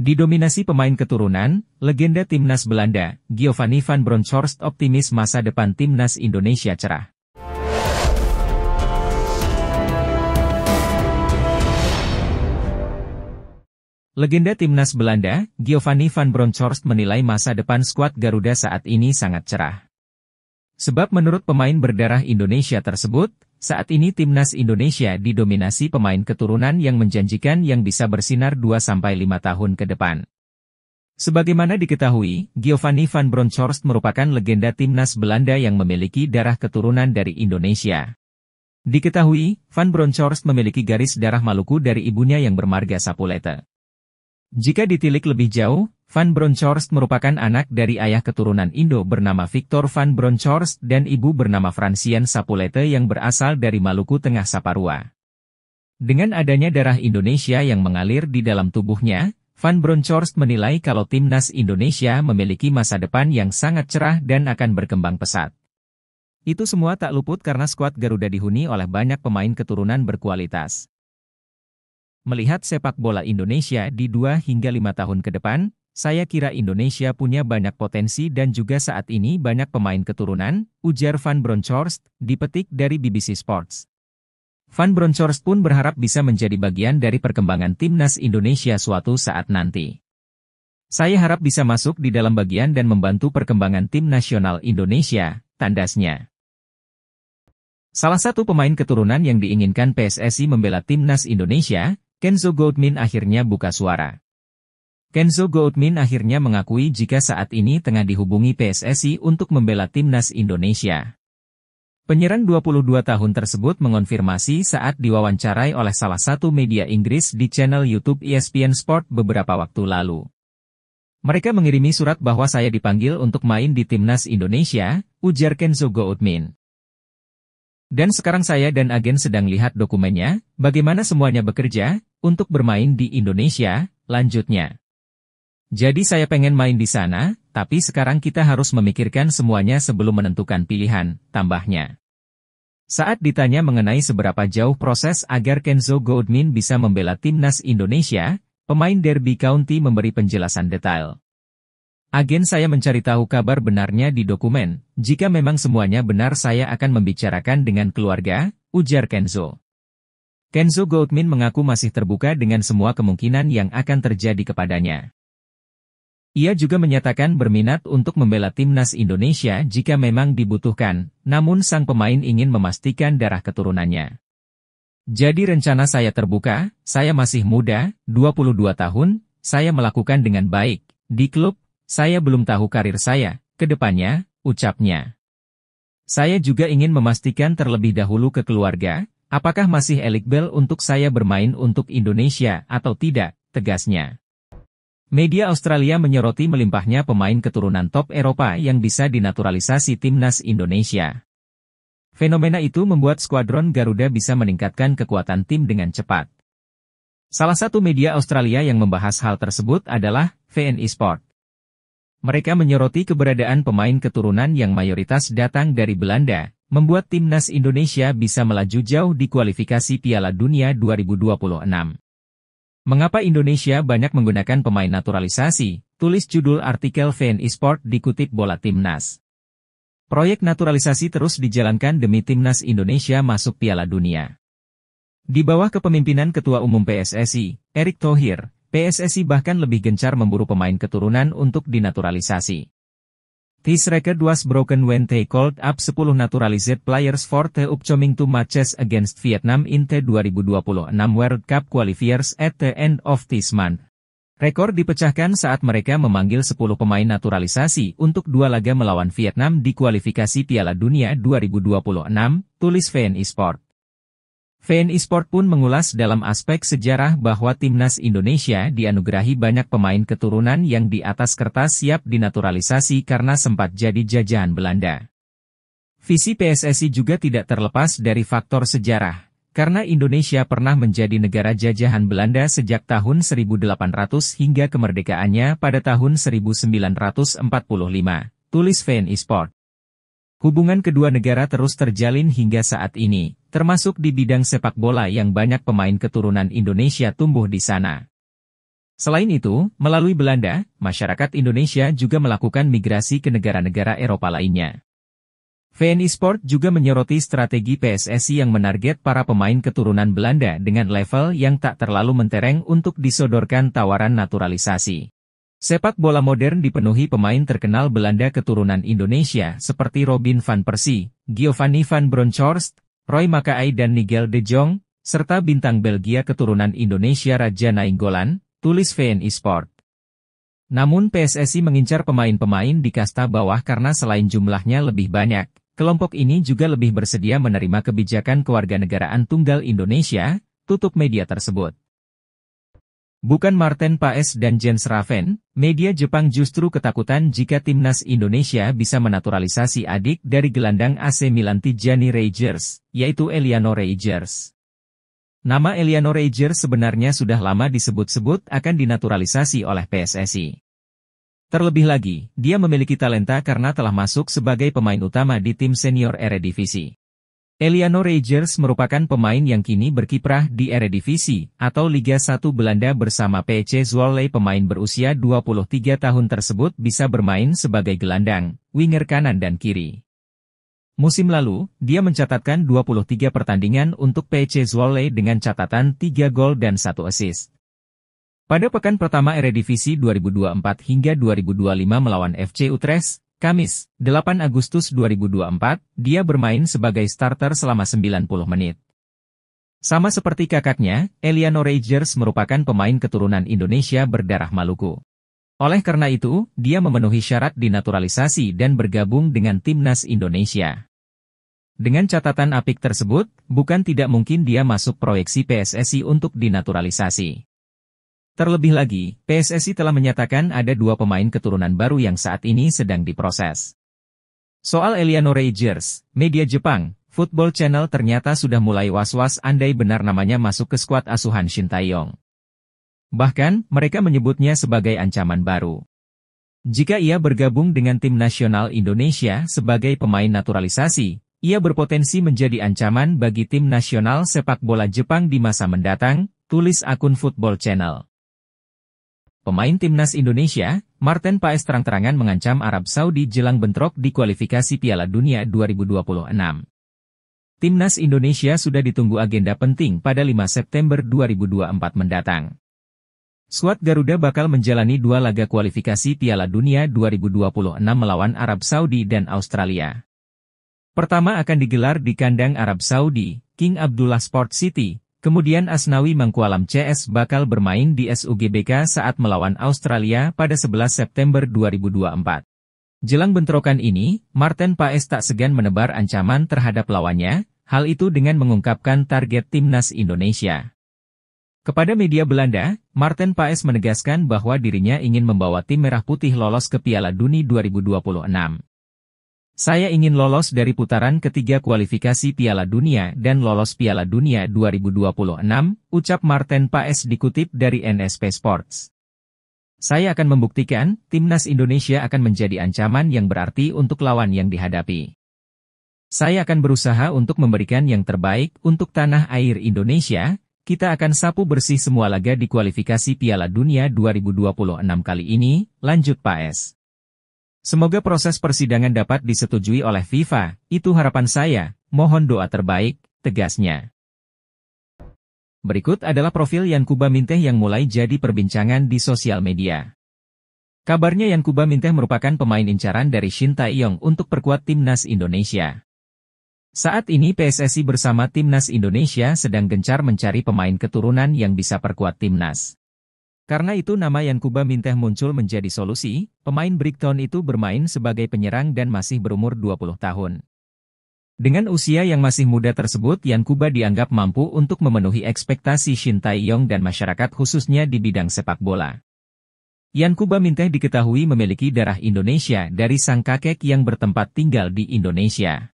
Didominasi pemain keturunan, legenda timnas Belanda, Giovanni van Bronckhorst optimis masa depan timnas Indonesia cerah. Legenda timnas Belanda, Giovanni van Bronckhorst menilai masa depan skuad Garuda saat ini sangat cerah. Sebab menurut pemain berdarah Indonesia tersebut, saat ini timnas Indonesia didominasi pemain keturunan yang menjanjikan yang bisa bersinar 2-5 tahun ke depan. Sebagaimana diketahui, Giovanni van Bronckhorst merupakan legenda timnas Belanda yang memiliki darah keturunan dari Indonesia. Diketahui, Van Bronckhorst memiliki garis darah Maluku dari ibunya yang bermarga Sapulete. Jika ditilik lebih jauh, Van Bronckhorst merupakan anak dari ayah keturunan Indo bernama Victor Van Bronckhorst dan ibu bernama Francian Sapulete yang berasal dari Maluku Tengah Saparua. Dengan adanya darah Indonesia yang mengalir di dalam tubuhnya, Van Bronckhorst menilai kalau timnas Indonesia memiliki masa depan yang sangat cerah dan akan berkembang pesat. Itu semua tak luput karena skuad Garuda dihuni oleh banyak pemain keturunan berkualitas. Melihat sepak bola Indonesia di 2 hingga 5 tahun ke depan, saya kira Indonesia punya banyak potensi dan juga saat ini banyak pemain keturunan, ujar Van Bronckhorst, dipetik dari BBC Sports. Van Bronckhorst pun berharap bisa menjadi bagian dari perkembangan timnas Indonesia suatu saat nanti. Saya harap bisa masuk di dalam bagian dan membantu perkembangan tim nasional Indonesia, tandasnya. Salah satu pemain keturunan yang diinginkan PSSI membela timnas Indonesia, Kenzo Goldmin akhirnya buka suara. Kenzo Goldmin akhirnya mengakui jika saat ini tengah dihubungi PSSI untuk membela timnas Indonesia. Penyerang 22 tahun tersebut mengonfirmasi saat diwawancarai oleh salah satu media Inggris di channel YouTube ESPN Sport beberapa waktu lalu. Mereka mengirimi surat bahwa saya dipanggil untuk main di timnas Indonesia, ujar Kenzo Goldmin. Dan sekarang saya dan agen sedang lihat dokumennya, bagaimana semuanya bekerja, untuk bermain di Indonesia, lanjutnya. Jadi saya pengen main di sana, tapi sekarang kita harus memikirkan semuanya sebelum menentukan pilihan, tambahnya. Saat ditanya mengenai seberapa jauh proses agar Kenzo Goodmin bisa membela timnas Indonesia, pemain Derby County memberi penjelasan detail. Agen saya mencari tahu kabar benarnya di dokumen, jika memang semuanya benar saya akan membicarakan dengan keluarga, ujar Kenzo. Kenzo Goldmin mengaku masih terbuka dengan semua kemungkinan yang akan terjadi kepadanya. Ia juga menyatakan berminat untuk membela timnas Indonesia jika memang dibutuhkan, namun sang pemain ingin memastikan darah keturunannya. Jadi rencana saya terbuka, saya masih muda, 22 tahun, saya melakukan dengan baik, di klub, saya belum tahu karir saya, ke depannya, ucapnya. Saya juga ingin memastikan terlebih dahulu ke keluarga, apakah masih Elik bel untuk saya bermain untuk Indonesia atau tidak, tegasnya. Media Australia menyoroti melimpahnya pemain keturunan top Eropa yang bisa dinaturalisasi timnas Indonesia. Fenomena itu membuat skuadron Garuda bisa meningkatkan kekuatan tim dengan cepat. Salah satu media Australia yang membahas hal tersebut adalah VNI e Sport. Mereka menyoroti keberadaan pemain keturunan yang mayoritas datang dari Belanda, membuat timnas Indonesia bisa melaju jauh di kualifikasi Piala Dunia 2026. Mengapa Indonesia banyak menggunakan pemain naturalisasi? Tulis judul artikel VN Esport dikutip bola timnas. Proyek naturalisasi terus dijalankan demi timnas Indonesia masuk Piala Dunia. Di bawah kepemimpinan Ketua Umum PSSI, Erick Thohir, PSSI bahkan lebih gencar memburu pemain keturunan untuk dinaturalisasi. This record was broken when they called up 10 naturalized players for the upcoming two matches against Vietnam in the 2026 World Cup qualifiers at the end of this month. Rekor dipecahkan saat mereka memanggil 10 pemain naturalisasi untuk dua laga melawan Vietnam di kualifikasi Piala Dunia 2026, tulis VN Esport. VN Esport pun mengulas dalam aspek sejarah bahwa timnas Indonesia dianugerahi banyak pemain keturunan yang di atas kertas siap dinaturalisasi karena sempat jadi jajahan Belanda. Visi PSSI juga tidak terlepas dari faktor sejarah, karena Indonesia pernah menjadi negara jajahan Belanda sejak tahun 1800 hingga kemerdekaannya pada tahun 1945, tulis VN Esport. Hubungan kedua negara terus terjalin hingga saat ini, termasuk di bidang sepak bola yang banyak pemain keturunan Indonesia tumbuh di sana. Selain itu, melalui Belanda, masyarakat Indonesia juga melakukan migrasi ke negara-negara Eropa lainnya. VNI Sport juga menyoroti strategi PSSI yang menarget para pemain keturunan Belanda dengan level yang tak terlalu mentereng untuk disodorkan tawaran naturalisasi. Sepak bola modern dipenuhi pemain terkenal Belanda keturunan Indonesia seperti Robin van Persie, Giovanni van Bronckhorst, Roy Makaay dan Nigel de Jong, serta bintang Belgia keturunan Indonesia Raja Nainggolan, tulis VN Sport. Namun PSSI mengincar pemain-pemain di kasta bawah karena selain jumlahnya lebih banyak, kelompok ini juga lebih bersedia menerima kebijakan kewarganegaraan tunggal Indonesia, tutup media tersebut. Bukan Martin Paes dan Jens Raven, media Jepang justru ketakutan jika timnas Indonesia bisa menaturalisasi adik dari gelandang AC Milan Tijani Rangers, yaitu Eliano Rangers. Nama Eliano Rangers sebenarnya sudah lama disebut-sebut akan dinaturalisasi oleh PSSI. Terlebih lagi, dia memiliki talenta karena telah masuk sebagai pemain utama di tim senior Eredivisie. Eliano Rangers merupakan pemain yang kini berkiprah di Eredivisie atau Liga 1 Belanda bersama PC Zwolle pemain berusia 23 tahun tersebut bisa bermain sebagai gelandang, winger kanan dan kiri. Musim lalu, dia mencatatkan 23 pertandingan untuk PC Zwolle dengan catatan 3 gol dan 1 assist. Pada pekan pertama Eredivisie 2024 hingga 2025 melawan FC Utrecht, Kamis, 8 Agustus 2024, dia bermain sebagai starter selama 90 menit. Sama seperti kakaknya, Eliano Rangers merupakan pemain keturunan Indonesia berdarah Maluku. Oleh karena itu, dia memenuhi syarat dinaturalisasi dan bergabung dengan timnas Indonesia. Dengan catatan apik tersebut, bukan tidak mungkin dia masuk proyeksi PSSI untuk dinaturalisasi. Terlebih lagi, PSSI telah menyatakan ada dua pemain keturunan baru yang saat ini sedang diproses. Soal Eliano Rangers, media Jepang, Football Channel ternyata sudah mulai was-was andai benar namanya masuk ke skuad asuhan Shin Taeyong. Bahkan, mereka menyebutnya sebagai ancaman baru. Jika ia bergabung dengan tim nasional Indonesia sebagai pemain naturalisasi, ia berpotensi menjadi ancaman bagi tim nasional sepak bola Jepang di masa mendatang, tulis akun Football Channel. Pemain timnas Indonesia, Martin Paes terang-terangan mengancam Arab Saudi jelang bentrok di kualifikasi Piala Dunia 2026. Timnas Indonesia sudah ditunggu agenda penting pada 5 September 2024 mendatang. Suat Garuda bakal menjalani dua laga kualifikasi Piala Dunia 2026 melawan Arab Saudi dan Australia. Pertama akan digelar di kandang Arab Saudi, King Abdullah Sport City, Kemudian Asnawi Mangkualam CS bakal bermain di SUGBK saat melawan Australia pada 11 September 2024. Jelang bentrokan ini, Martin Paes tak segan menebar ancaman terhadap lawannya, hal itu dengan mengungkapkan target timnas Indonesia. Kepada media Belanda, Martin Paes menegaskan bahwa dirinya ingin membawa tim merah putih lolos ke Piala Dunia 2026. Saya ingin lolos dari putaran ketiga kualifikasi Piala Dunia dan lolos Piala Dunia 2026, ucap Martin Paes dikutip dari NSP Sports. Saya akan membuktikan, timnas Indonesia akan menjadi ancaman yang berarti untuk lawan yang dihadapi. Saya akan berusaha untuk memberikan yang terbaik untuk tanah air Indonesia, kita akan sapu bersih semua laga di kualifikasi Piala Dunia 2026 kali ini, lanjut Paes. Semoga proses persidangan dapat disetujui oleh FIFA, itu harapan saya, mohon doa terbaik, tegasnya. Berikut adalah profil Yan Kuba Minteh yang mulai jadi perbincangan di sosial media. Kabarnya Yan Kuba Minteh merupakan pemain incaran dari Shin Taeyong untuk perkuat timnas Indonesia. Saat ini PSSI bersama timnas Indonesia sedang gencar mencari pemain keturunan yang bisa perkuat timnas. Karena itu nama Yan Kuba Minteh muncul menjadi solusi, pemain Brighton itu bermain sebagai penyerang dan masih berumur 20 tahun. Dengan usia yang masih muda tersebut Yan Kuba dianggap mampu untuk memenuhi ekspektasi Shin Tae-yong dan masyarakat khususnya di bidang sepak bola. Yan Kuba Minteh diketahui memiliki darah Indonesia dari sang kakek yang bertempat tinggal di Indonesia.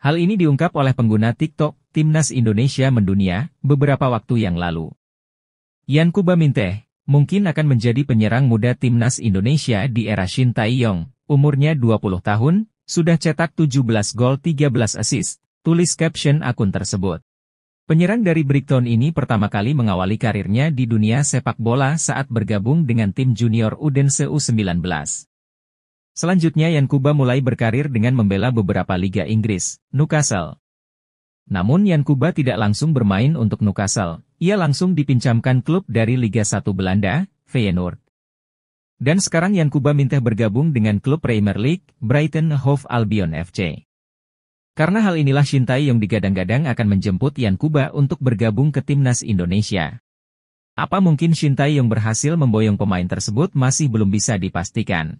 Hal ini diungkap oleh pengguna TikTok, Timnas Indonesia mendunia, beberapa waktu yang lalu. Yan Kuba minte, mungkin akan menjadi penyerang muda timnas Indonesia di era Shin Taeyong, umurnya 20 tahun, sudah cetak 17 gol 13 assist, tulis caption akun tersebut. Penyerang dari Brighton ini pertama kali mengawali karirnya di dunia sepak bola saat bergabung dengan tim junior Udense U19. Selanjutnya Yan Kuba mulai berkarir dengan membela beberapa liga Inggris, Newcastle, namun Yan Kuba tidak langsung bermain untuk Newcastle, ia langsung dipinjamkan klub dari Liga 1 Belanda, Feyenoord. Dan sekarang Yan Kuba minta bergabung dengan klub Premier League, Brighton Hove Albion FC. Karena hal inilah Shin Yong digadang-gadang akan menjemput Yan Kuba untuk bergabung ke timnas Indonesia. Apa mungkin Shin Yong berhasil memboyong pemain tersebut masih belum bisa dipastikan.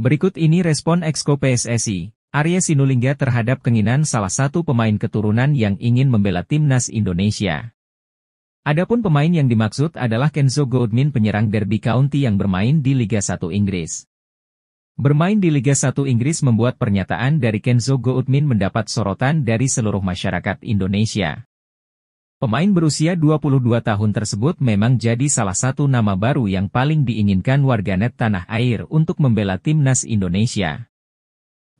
Berikut ini respon Exco PSSI. Arya Sinulinga terhadap keinginan salah satu pemain keturunan yang ingin membela timnas Indonesia. Adapun pemain yang dimaksud adalah Kenzo Godmin penyerang Derby County yang bermain di Liga 1 Inggris. Bermain di Liga 1 Inggris membuat pernyataan dari Kenzo Goodmin mendapat sorotan dari seluruh masyarakat Indonesia. Pemain berusia 22 tahun tersebut memang jadi salah satu nama baru yang paling diinginkan warganet tanah air untuk membela timnas Indonesia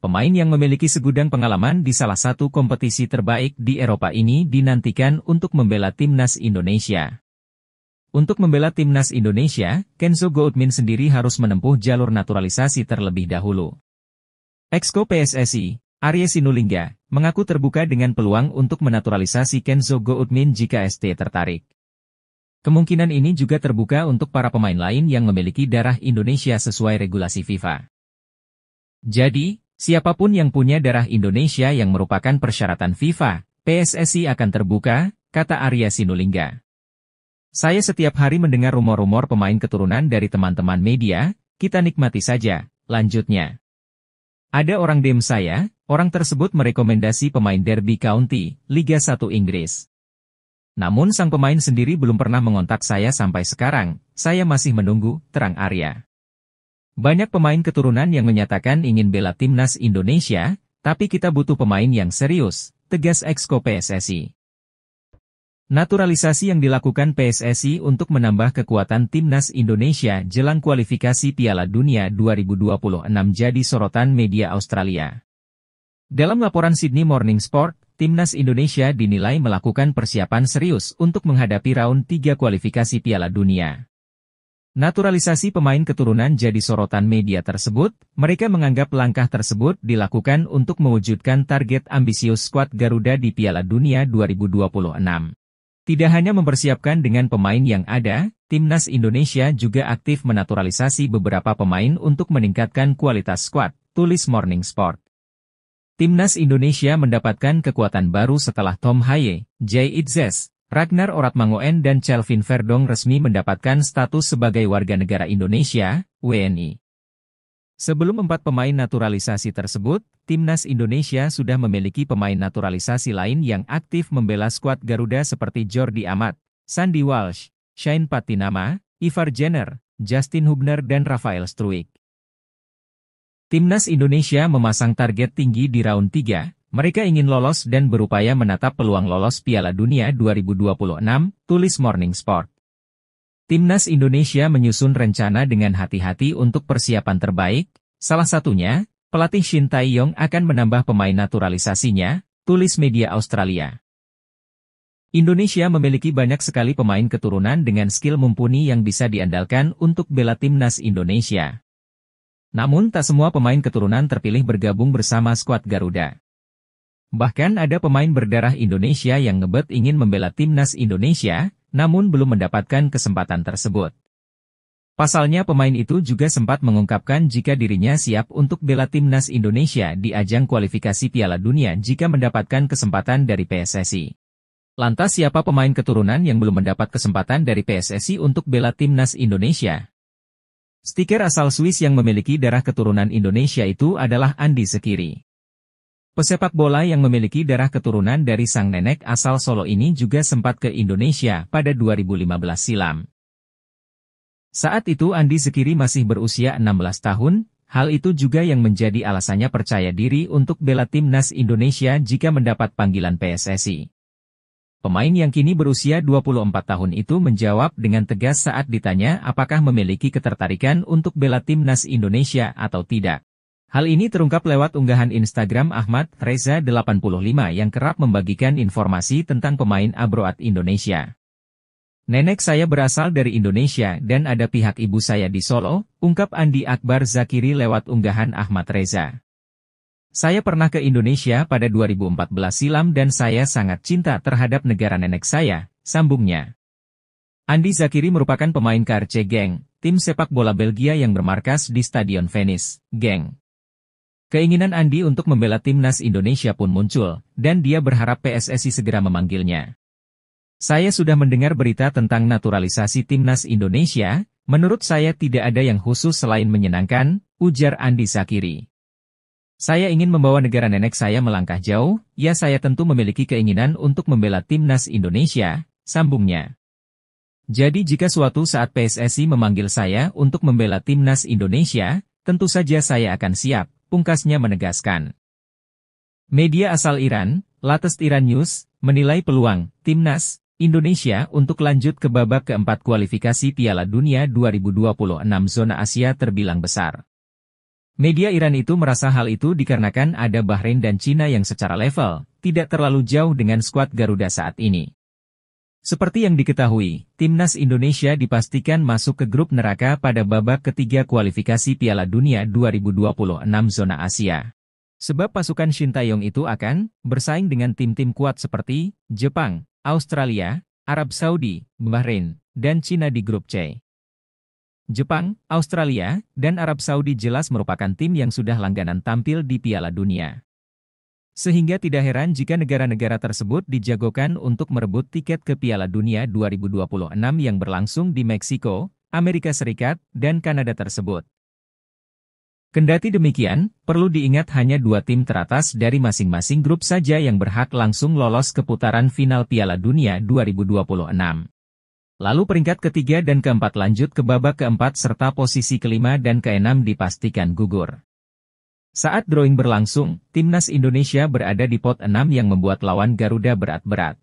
pemain yang memiliki segudang pengalaman di salah satu kompetisi terbaik di Eropa ini dinantikan untuk membela timnas Indonesia. Untuk membela timnas Indonesia, Kenzo Goutmin sendiri harus menempuh jalur naturalisasi terlebih dahulu. Exco PSSI, Arya Sinulinga, mengaku terbuka dengan peluang untuk menaturalisasi Kenzo Goutmin jika ST tertarik. Kemungkinan ini juga terbuka untuk para pemain lain yang memiliki darah Indonesia sesuai regulasi FIFA. Jadi, Siapapun yang punya darah Indonesia yang merupakan persyaratan FIFA, PSSI akan terbuka, kata Arya Sinulinga. Saya setiap hari mendengar rumor-rumor pemain keturunan dari teman-teman media, kita nikmati saja, lanjutnya. Ada orang DM saya, orang tersebut merekomendasi pemain Derby County, Liga 1 Inggris. Namun sang pemain sendiri belum pernah mengontak saya sampai sekarang, saya masih menunggu, terang Arya. Banyak pemain keturunan yang menyatakan ingin bela timnas Indonesia, tapi kita butuh pemain yang serius, tegas Exco PSSI. Naturalisasi yang dilakukan PSSI untuk menambah kekuatan timnas Indonesia jelang kualifikasi Piala Dunia 2026 jadi sorotan media Australia. Dalam laporan Sydney Morning Sport, timnas Indonesia dinilai melakukan persiapan serius untuk menghadapi round 3 kualifikasi Piala Dunia. Naturalisasi pemain keturunan jadi sorotan media tersebut, mereka menganggap langkah tersebut dilakukan untuk mewujudkan target ambisius skuad Garuda di Piala Dunia 2026. Tidak hanya mempersiapkan dengan pemain yang ada, Timnas Indonesia juga aktif menaturalisasi beberapa pemain untuk meningkatkan kualitas skuad, tulis Morning Sport. Timnas Indonesia mendapatkan kekuatan baru setelah Tom Haye, Jay Itzes, Ragnar Oratmangoen dan Chelvin Verdong resmi mendapatkan status sebagai warga negara Indonesia, WNI. Sebelum empat pemain naturalisasi tersebut, Timnas Indonesia sudah memiliki pemain naturalisasi lain yang aktif membela skuad Garuda seperti Jordi Amat, Sandy Walsh, Shane Patinama, Ivar Jenner, Justin Hubner dan Rafael Struik. Timnas Indonesia memasang target tinggi di round 3, mereka ingin lolos dan berupaya menatap peluang lolos Piala Dunia 2026, tulis Morning Sport. Timnas Indonesia menyusun rencana dengan hati-hati untuk persiapan terbaik, salah satunya, pelatih Shin Tae-yong akan menambah pemain naturalisasinya, tulis media Australia. Indonesia memiliki banyak sekali pemain keturunan dengan skill mumpuni yang bisa diandalkan untuk bela timnas Indonesia. Namun tak semua pemain keturunan terpilih bergabung bersama skuad Garuda. Bahkan ada pemain berdarah Indonesia yang ngebet ingin membela timnas Indonesia, namun belum mendapatkan kesempatan tersebut. Pasalnya pemain itu juga sempat mengungkapkan jika dirinya siap untuk bela timnas Indonesia di ajang kualifikasi Piala Dunia jika mendapatkan kesempatan dari PSSI. Lantas siapa pemain keturunan yang belum mendapat kesempatan dari PSSI untuk bela timnas Indonesia? Stiker asal Swiss yang memiliki darah keturunan Indonesia itu adalah Andi Sekiri. Pesepak bola yang memiliki darah keturunan dari sang nenek asal Solo ini juga sempat ke Indonesia pada 2015 silam. Saat itu Andi Sekiri masih berusia 16 tahun, hal itu juga yang menjadi alasannya percaya diri untuk bela timnas Indonesia jika mendapat panggilan PSSI. Pemain yang kini berusia 24 tahun itu menjawab dengan tegas saat ditanya apakah memiliki ketertarikan untuk bela timnas Indonesia atau tidak. Hal ini terungkap lewat unggahan Instagram Ahmad Reza 85 yang kerap membagikan informasi tentang pemain Abroad Indonesia. Nenek saya berasal dari Indonesia dan ada pihak ibu saya di Solo, ungkap Andi Akbar Zakiri lewat unggahan Ahmad Reza. Saya pernah ke Indonesia pada 2014 silam dan saya sangat cinta terhadap negara nenek saya, sambungnya. Andi Zakiri merupakan pemain Karce Geng, tim sepak bola Belgia yang bermarkas di Stadion Venice, Geng. Keinginan Andi untuk membela timnas Indonesia pun muncul, dan dia berharap PSSI segera memanggilnya. Saya sudah mendengar berita tentang naturalisasi timnas Indonesia, menurut saya tidak ada yang khusus selain menyenangkan, ujar Andi Sakiri. Saya ingin membawa negara nenek saya melangkah jauh, ya saya tentu memiliki keinginan untuk membela timnas Indonesia, sambungnya. Jadi jika suatu saat PSSI memanggil saya untuk membela timnas Indonesia, tentu saja saya akan siap, Pungkasnya menegaskan. Media asal Iran, Latest Iran News, menilai peluang timnas Indonesia untuk lanjut ke babak keempat kualifikasi Piala Dunia 2026 zona Asia terbilang besar. Media Iran itu merasa hal itu dikarenakan ada Bahrain dan Cina yang secara level tidak terlalu jauh dengan skuad Garuda saat ini. Seperti yang diketahui, Timnas Indonesia dipastikan masuk ke grup neraka pada babak ketiga kualifikasi Piala Dunia 2026 zona Asia. Sebab pasukan Shin Taeyong itu akan bersaing dengan tim-tim kuat seperti Jepang, Australia, Arab Saudi, Bahrain, dan Cina di grup C. Jepang, Australia, dan Arab Saudi jelas merupakan tim yang sudah langganan tampil di Piala Dunia. Sehingga tidak heran jika negara-negara tersebut dijagokan untuk merebut tiket ke Piala Dunia 2026 yang berlangsung di Meksiko, Amerika Serikat, dan Kanada tersebut. Kendati demikian, perlu diingat hanya dua tim teratas dari masing-masing grup saja yang berhak langsung lolos ke putaran final Piala Dunia 2026. Lalu peringkat ketiga dan keempat lanjut ke babak keempat serta posisi kelima dan keenam dipastikan gugur. Saat drawing berlangsung, timnas Indonesia berada di pot 6 yang membuat lawan Garuda berat-berat.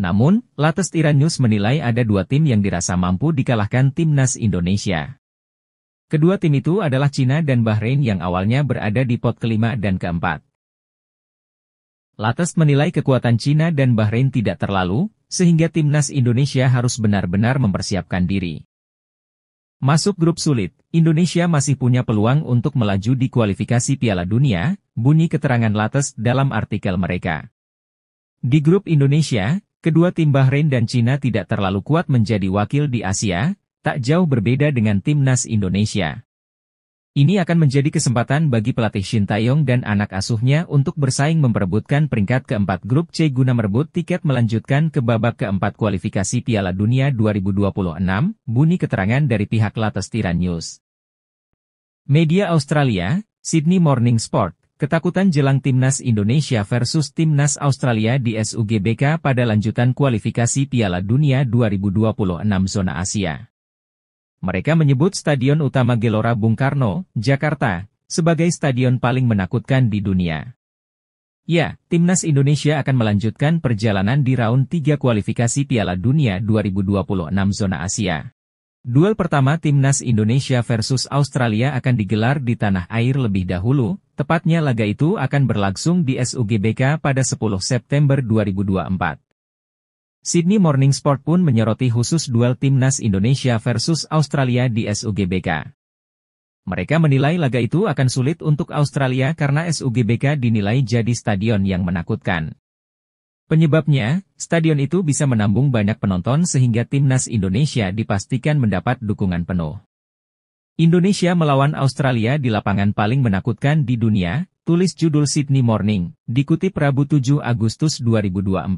Namun, Lattes Iran News menilai ada dua tim yang dirasa mampu dikalahkan timnas Indonesia. Kedua tim itu adalah Cina dan Bahrain yang awalnya berada di pot kelima dan keempat. Lattes menilai kekuatan Cina dan Bahrain tidak terlalu, sehingga timnas Indonesia harus benar-benar mempersiapkan diri. Masuk grup sulit, Indonesia masih punya peluang untuk melaju di kualifikasi Piala Dunia, bunyi keterangan lates dalam artikel mereka. Di grup Indonesia, kedua tim Bahrain dan Cina tidak terlalu kuat menjadi wakil di Asia, tak jauh berbeda dengan timnas Indonesia. Ini akan menjadi kesempatan bagi pelatih Shin Taeyong dan anak asuhnya untuk bersaing memperebutkan peringkat keempat grup C guna merebut tiket melanjutkan ke babak keempat kualifikasi Piala Dunia 2026, bunyi keterangan dari pihak Lattes Tiran News. Media Australia, Sydney Morning Sport, ketakutan jelang timnas Indonesia versus timnas Australia di SUGBK pada lanjutan kualifikasi Piala Dunia 2026 zona Asia. Mereka menyebut Stadion Utama Gelora Bung Karno, Jakarta, sebagai stadion paling menakutkan di dunia. Ya, Timnas Indonesia akan melanjutkan perjalanan di round 3 kualifikasi Piala Dunia 2026 zona Asia. Duel pertama Timnas Indonesia versus Australia akan digelar di tanah air lebih dahulu, tepatnya laga itu akan berlangsung di SUGBK pada 10 September 2024. Sydney Morning Sport pun menyoroti khusus duel timnas Indonesia versus Australia di SUGBK. Mereka menilai laga itu akan sulit untuk Australia karena SUGBK dinilai jadi stadion yang menakutkan. Penyebabnya, stadion itu bisa menambung banyak penonton sehingga timnas Indonesia dipastikan mendapat dukungan penuh. Indonesia melawan Australia di lapangan paling menakutkan di dunia, tulis judul Sydney Morning, dikutip Rabu 7 Agustus 2024.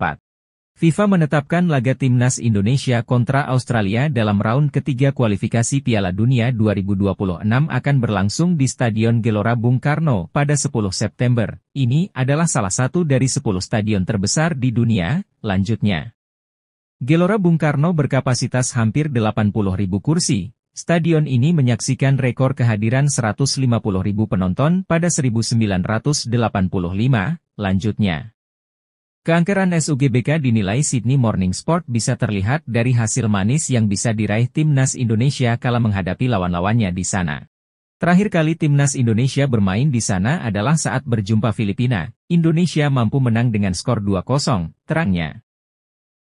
FIFA menetapkan laga timnas Indonesia kontra Australia dalam round ketiga kualifikasi Piala Dunia 2026 akan berlangsung di Stadion Gelora Bung Karno pada 10 September. Ini adalah salah satu dari 10 stadion terbesar di dunia, lanjutnya. Gelora Bung Karno berkapasitas hampir 80 ribu kursi. Stadion ini menyaksikan rekor kehadiran 150 ribu penonton pada 1985, lanjutnya. Keangkeran SUGBK dinilai Sydney Morning Sport bisa terlihat dari hasil manis yang bisa diraih timnas Indonesia kala menghadapi lawan-lawannya di sana. Terakhir kali timnas Indonesia bermain di sana adalah saat berjumpa Filipina. Indonesia mampu menang dengan skor 2-0, terangnya.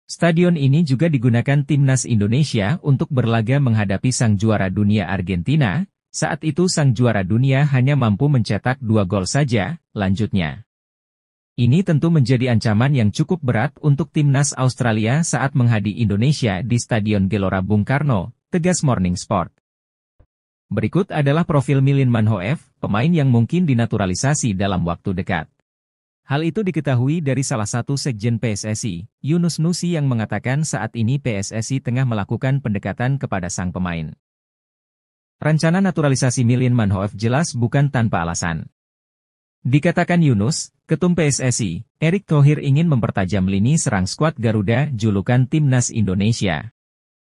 Stadion ini juga digunakan timnas Indonesia untuk berlaga menghadapi sang juara dunia Argentina. Saat itu sang juara dunia hanya mampu mencetak dua gol saja, lanjutnya. Ini tentu menjadi ancaman yang cukup berat untuk timnas Australia saat menghadi Indonesia di Stadion Gelora Bung Karno, tegas Morning Sport. Berikut adalah profil Milin Manhoef, pemain yang mungkin dinaturalisasi dalam waktu dekat. Hal itu diketahui dari salah satu sekjen PSSI, Yunus Nusi yang mengatakan saat ini PSSI tengah melakukan pendekatan kepada sang pemain. Rencana naturalisasi Milin Manhoef jelas bukan tanpa alasan. Dikatakan Yunus, Ketum PSSI, Erick Thohir ingin mempertajam lini serang skuad Garuda julukan Timnas Indonesia.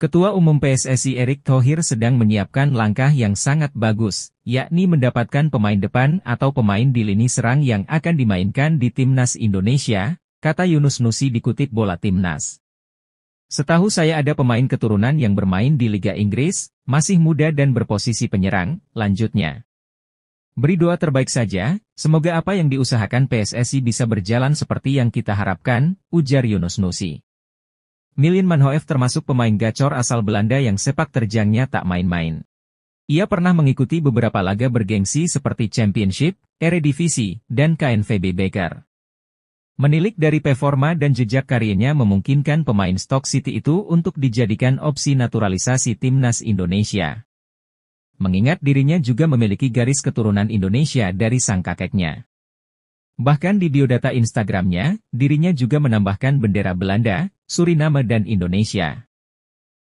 Ketua Umum PSSI Erick Thohir sedang menyiapkan langkah yang sangat bagus, yakni mendapatkan pemain depan atau pemain di lini serang yang akan dimainkan di Timnas Indonesia, kata Yunus Nusi dikutip bola Timnas. Setahu saya ada pemain keturunan yang bermain di Liga Inggris, masih muda dan berposisi penyerang, lanjutnya. Beri doa terbaik saja, semoga apa yang diusahakan PSSI bisa berjalan seperti yang kita harapkan, ujar Yunus Nusi. Milin Manhoef termasuk pemain gacor asal Belanda yang sepak terjangnya tak main-main. Ia pernah mengikuti beberapa laga bergengsi seperti Championship, Eredivisie, dan KNVB Beker. Menilik dari performa dan jejak karirnya memungkinkan pemain Stock City itu untuk dijadikan opsi naturalisasi timnas Indonesia mengingat dirinya juga memiliki garis keturunan Indonesia dari sang kakeknya. Bahkan di biodata Instagramnya, dirinya juga menambahkan bendera Belanda, Suriname dan Indonesia.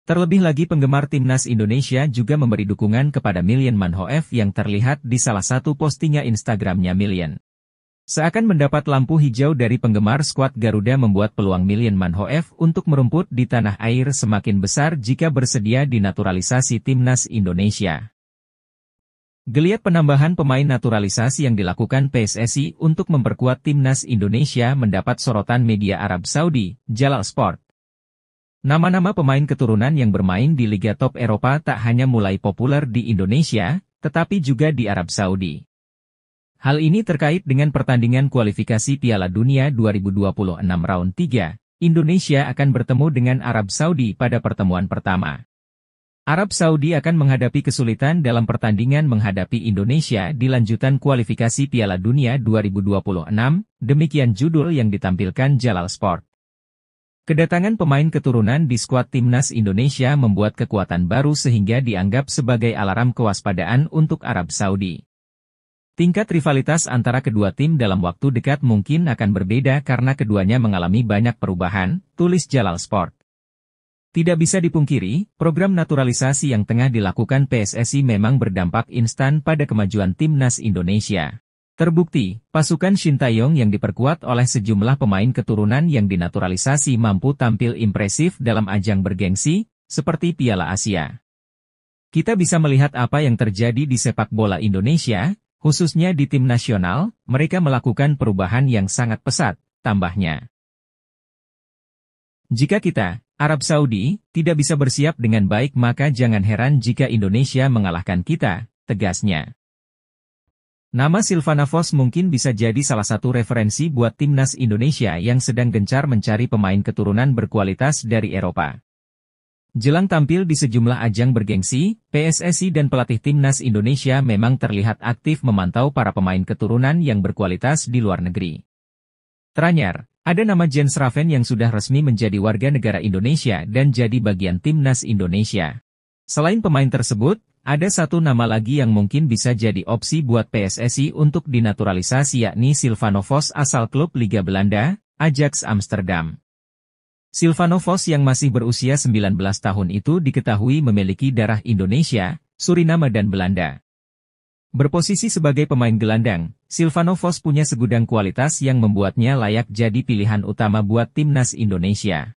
Terlebih lagi penggemar timnas Indonesia juga memberi dukungan kepada Million Manhoef yang terlihat di salah satu postingnya Instagramnya Million. Seakan mendapat lampu hijau dari penggemar skuad Garuda membuat peluang Million Manhoef untuk merumput di tanah air semakin besar jika bersedia dinaturalisasi timnas Indonesia. Geliat penambahan pemain naturalisasi yang dilakukan PSSI untuk memperkuat timnas Indonesia mendapat sorotan media Arab Saudi, Jalal Sport. Nama-nama pemain keturunan yang bermain di Liga Top Eropa tak hanya mulai populer di Indonesia, tetapi juga di Arab Saudi. Hal ini terkait dengan pertandingan kualifikasi Piala Dunia 2026 Round 3, Indonesia akan bertemu dengan Arab Saudi pada pertemuan pertama. Arab Saudi akan menghadapi kesulitan dalam pertandingan menghadapi Indonesia di lanjutan kualifikasi Piala Dunia 2026, demikian judul yang ditampilkan Jalal Sport. Kedatangan pemain keturunan di skuad timnas Indonesia membuat kekuatan baru sehingga dianggap sebagai alarm kewaspadaan untuk Arab Saudi. Tingkat rivalitas antara kedua tim dalam waktu dekat mungkin akan berbeda karena keduanya mengalami banyak perubahan, tulis Jalal Sport. Tidak bisa dipungkiri, program naturalisasi yang tengah dilakukan PSSI memang berdampak instan pada kemajuan timnas Indonesia. Terbukti, pasukan Shin Tae-yong yang diperkuat oleh sejumlah pemain keturunan yang dinaturalisasi mampu tampil impresif dalam ajang bergengsi, seperti Piala Asia. Kita bisa melihat apa yang terjadi di sepak bola Indonesia, khususnya di tim nasional, mereka melakukan perubahan yang sangat pesat, tambahnya. Jika kita, Arab Saudi tidak bisa bersiap dengan baik maka jangan heran jika Indonesia mengalahkan kita, tegasnya. Nama Silvana Vos mungkin bisa jadi salah satu referensi buat timnas Indonesia yang sedang gencar mencari pemain keturunan berkualitas dari Eropa. Jelang tampil di sejumlah ajang bergengsi, PSSI dan pelatih timnas Indonesia memang terlihat aktif memantau para pemain keturunan yang berkualitas di luar negeri. Teranyar, ada nama Jens Raven yang sudah resmi menjadi warga negara Indonesia dan jadi bagian timnas Indonesia. Selain pemain tersebut, ada satu nama lagi yang mungkin bisa jadi opsi buat PSSI untuk dinaturalisasi yakni Silvanovos asal klub Liga Belanda, Ajax Amsterdam. Silvanovos yang masih berusia 19 tahun itu diketahui memiliki darah Indonesia, Suriname dan Belanda. Berposisi sebagai pemain gelandang, Silvanovos punya segudang kualitas yang membuatnya layak jadi pilihan utama buat timnas Indonesia.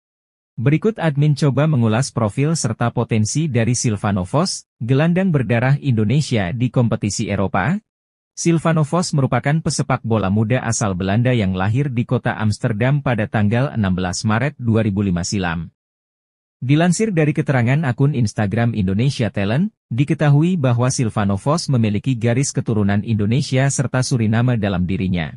Berikut admin coba mengulas profil serta potensi dari Silvanovos, gelandang berdarah Indonesia di kompetisi Eropa. Silvanovos merupakan pesepak bola muda asal Belanda yang lahir di kota Amsterdam pada tanggal 16 Maret 2005 silam. Dilansir dari keterangan akun Instagram Indonesia Talent, diketahui bahwa Silvano Vos memiliki garis keturunan Indonesia serta Suriname dalam dirinya.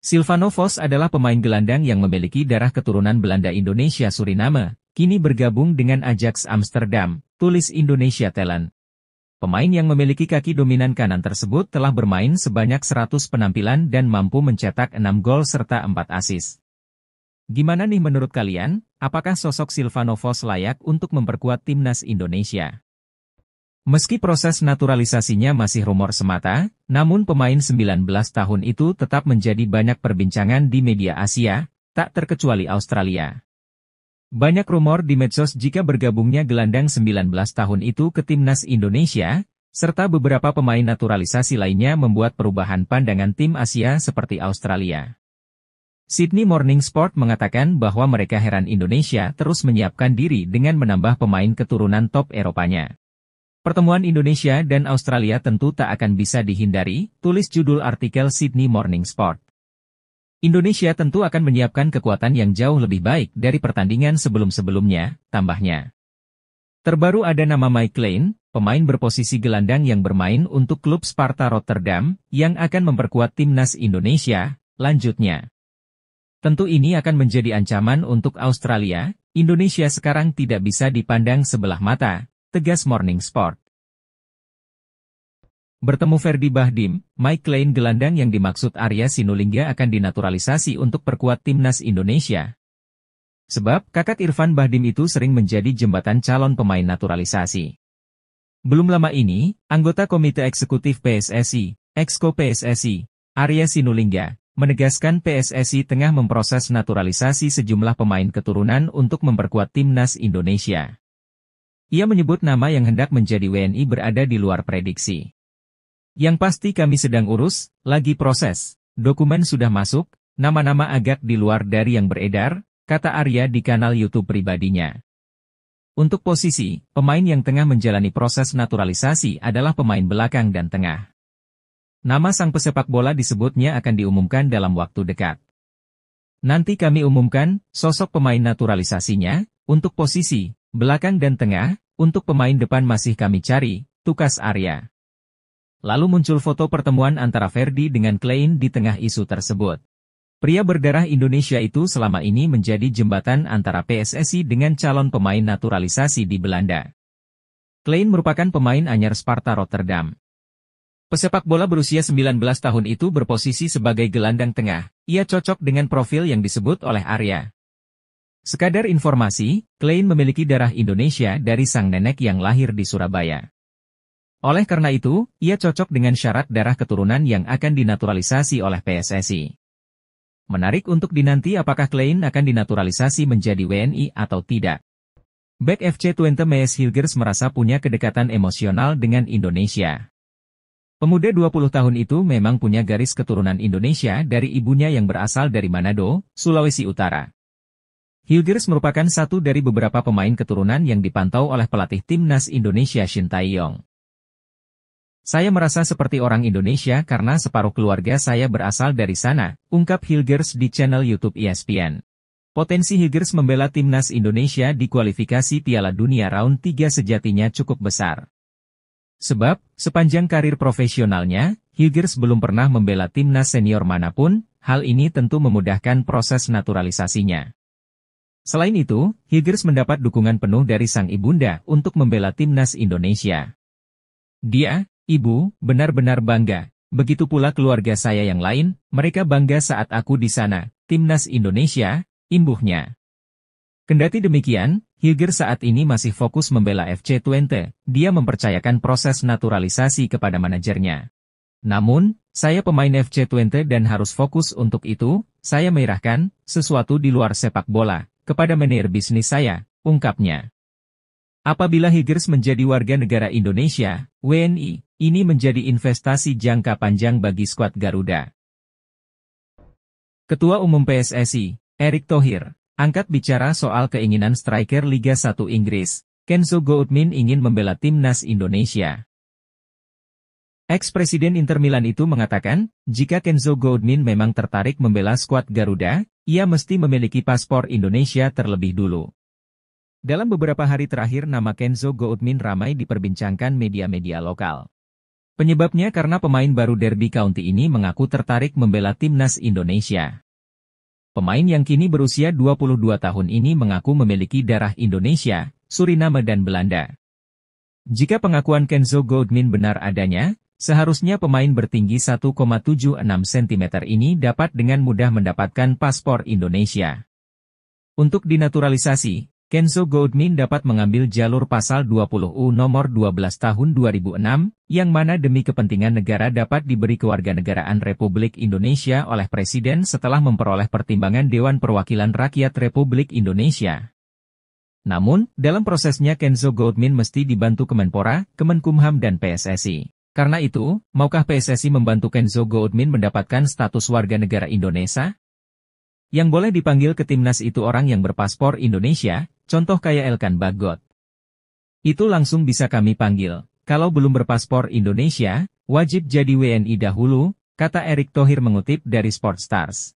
Silvano Vos adalah pemain gelandang yang memiliki darah keturunan Belanda Indonesia Suriname, kini bergabung dengan Ajax Amsterdam, tulis Indonesia Talent. Pemain yang memiliki kaki dominan kanan tersebut telah bermain sebanyak 100 penampilan dan mampu mencetak 6 gol serta 4 asis. Gimana nih menurut kalian? apakah sosok Silvanovos layak untuk memperkuat timnas Indonesia. Meski proses naturalisasinya masih rumor semata, namun pemain 19 tahun itu tetap menjadi banyak perbincangan di media Asia, tak terkecuali Australia. Banyak rumor di medsos jika bergabungnya gelandang 19 tahun itu ke timnas Indonesia, serta beberapa pemain naturalisasi lainnya membuat perubahan pandangan tim Asia seperti Australia. Sydney Morning Sport mengatakan bahwa mereka heran Indonesia terus menyiapkan diri dengan menambah pemain keturunan top Eropanya. Pertemuan Indonesia dan Australia tentu tak akan bisa dihindari, tulis judul artikel Sydney Morning Sport. Indonesia tentu akan menyiapkan kekuatan yang jauh lebih baik dari pertandingan sebelum-sebelumnya, tambahnya. Terbaru ada nama Mike Lane, pemain berposisi gelandang yang bermain untuk klub Sparta Rotterdam, yang akan memperkuat timnas Indonesia, lanjutnya. Tentu ini akan menjadi ancaman untuk Australia, Indonesia sekarang tidak bisa dipandang sebelah mata, tegas Morning Sport. Bertemu Ferdi Bahdim, Mike Klein gelandang yang dimaksud Arya Sinulinga akan dinaturalisasi untuk perkuat timnas Indonesia. Sebab kakak Irfan Bahdim itu sering menjadi jembatan calon pemain naturalisasi. Belum lama ini, anggota Komite Eksekutif PSSI, Exco PSSI, Arya Sinulinga, menegaskan PSSI tengah memproses naturalisasi sejumlah pemain keturunan untuk memperkuat timnas Indonesia. Ia menyebut nama yang hendak menjadi WNI berada di luar prediksi. Yang pasti kami sedang urus, lagi proses, dokumen sudah masuk, nama-nama agak di luar dari yang beredar, kata Arya di kanal YouTube pribadinya. Untuk posisi, pemain yang tengah menjalani proses naturalisasi adalah pemain belakang dan tengah. Nama sang pesepak bola disebutnya akan diumumkan dalam waktu dekat. Nanti kami umumkan sosok pemain naturalisasinya untuk posisi belakang dan tengah, untuk pemain depan masih kami cari, tukas Arya. Lalu muncul foto pertemuan antara Ferdi dengan Klein di tengah isu tersebut. Pria berdarah Indonesia itu selama ini menjadi jembatan antara PSSI dengan calon pemain naturalisasi di Belanda. Klein merupakan pemain anyar Sparta Rotterdam. Pesepak bola berusia 19 tahun itu berposisi sebagai gelandang tengah, ia cocok dengan profil yang disebut oleh Arya. Sekadar informasi, Klein memiliki darah Indonesia dari sang nenek yang lahir di Surabaya. Oleh karena itu, ia cocok dengan syarat darah keturunan yang akan dinaturalisasi oleh PSSI. Menarik untuk dinanti apakah Klein akan dinaturalisasi menjadi WNI atau tidak. Back FC Twente Mees Hilgers merasa punya kedekatan emosional dengan Indonesia. Pemuda 20 tahun itu memang punya garis keturunan Indonesia dari ibunya yang berasal dari Manado, Sulawesi Utara. Hilgers merupakan satu dari beberapa pemain keturunan yang dipantau oleh pelatih timnas Indonesia Shin Taeyong. Saya merasa seperti orang Indonesia karena separuh keluarga saya berasal dari sana, ungkap Hilgers di channel YouTube ESPN. Potensi Hilgers membela timnas Indonesia di kualifikasi Piala Dunia Round 3 sejatinya cukup besar. Sebab, sepanjang karir profesionalnya, Hughes belum pernah membela timnas senior manapun, hal ini tentu memudahkan proses naturalisasinya. Selain itu, Hughes mendapat dukungan penuh dari sang ibunda untuk membela timnas Indonesia. Dia, ibu, benar-benar bangga. Begitu pula keluarga saya yang lain, mereka bangga saat aku di sana, timnas Indonesia, imbuhnya. Kendati demikian, Hilger saat ini masih fokus membela FC Twente, dia mempercayakan proses naturalisasi kepada manajernya. Namun, saya pemain FC Twente dan harus fokus untuk itu, saya merahkan sesuatu di luar sepak bola kepada menir bisnis saya, ungkapnya. Apabila Higgers menjadi warga negara Indonesia, WNI, ini menjadi investasi jangka panjang bagi skuad Garuda. Ketua Umum PSSI, Erick Thohir, Angkat bicara soal keinginan striker Liga 1 Inggris, Kenzo Goodmin ingin membela timnas Indonesia. Ex-presiden Inter Milan itu mengatakan, jika Kenzo Goodmin memang tertarik membela skuad Garuda, ia mesti memiliki paspor Indonesia terlebih dulu. Dalam beberapa hari terakhir nama Kenzo Goodmin ramai diperbincangkan media-media lokal. Penyebabnya karena pemain baru Derby County ini mengaku tertarik membela timnas Indonesia. Pemain yang kini berusia 22 tahun ini mengaku memiliki darah Indonesia, Suriname dan Belanda. Jika pengakuan Kenzo Goldmin benar adanya, seharusnya pemain bertinggi 1,76 cm ini dapat dengan mudah mendapatkan paspor Indonesia. Untuk dinaturalisasi, Kenzo Goldmin dapat mengambil jalur pasal 20U nomor 12 tahun 2006 yang mana demi kepentingan negara dapat diberi kewarganegaraan Republik Indonesia oleh Presiden setelah memperoleh pertimbangan Dewan Perwakilan Rakyat Republik Indonesia. Namun, dalam prosesnya Kenzo Goldmin mesti dibantu Kemenpora, Kemenkumham dan PSSI. Karena itu, maukah PSSI membantu Kenzo Goldmin mendapatkan status warga negara Indonesia? Yang boleh dipanggil ke timnas itu orang yang berpaspor Indonesia, contoh kayak Elkan Bagot. Itu langsung bisa kami panggil kalau belum berpaspor Indonesia, wajib jadi WNI dahulu, kata Erick Thohir mengutip dari Sportstars.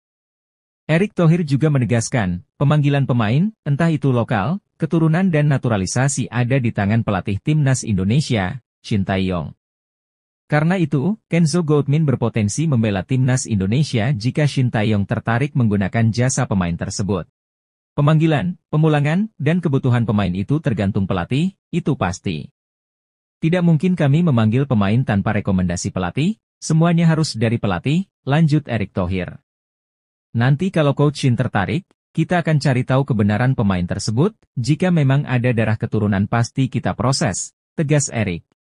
Erick Thohir juga menegaskan, pemanggilan pemain, entah itu lokal, keturunan dan naturalisasi ada di tangan pelatih timnas Indonesia, Shin Tae-yong. Karena itu, Kenzo Goldmin berpotensi membela timnas Indonesia jika Shin Tae-yong tertarik menggunakan jasa pemain tersebut. Pemanggilan, pemulangan, dan kebutuhan pemain itu tergantung pelatih, itu pasti. Tidak mungkin kami memanggil pemain tanpa rekomendasi pelatih, semuanya harus dari pelatih, lanjut Erik Thohir. Nanti kalau coachin tertarik, kita akan cari tahu kebenaran pemain tersebut, jika memang ada darah keturunan pasti kita proses, tegas Erik.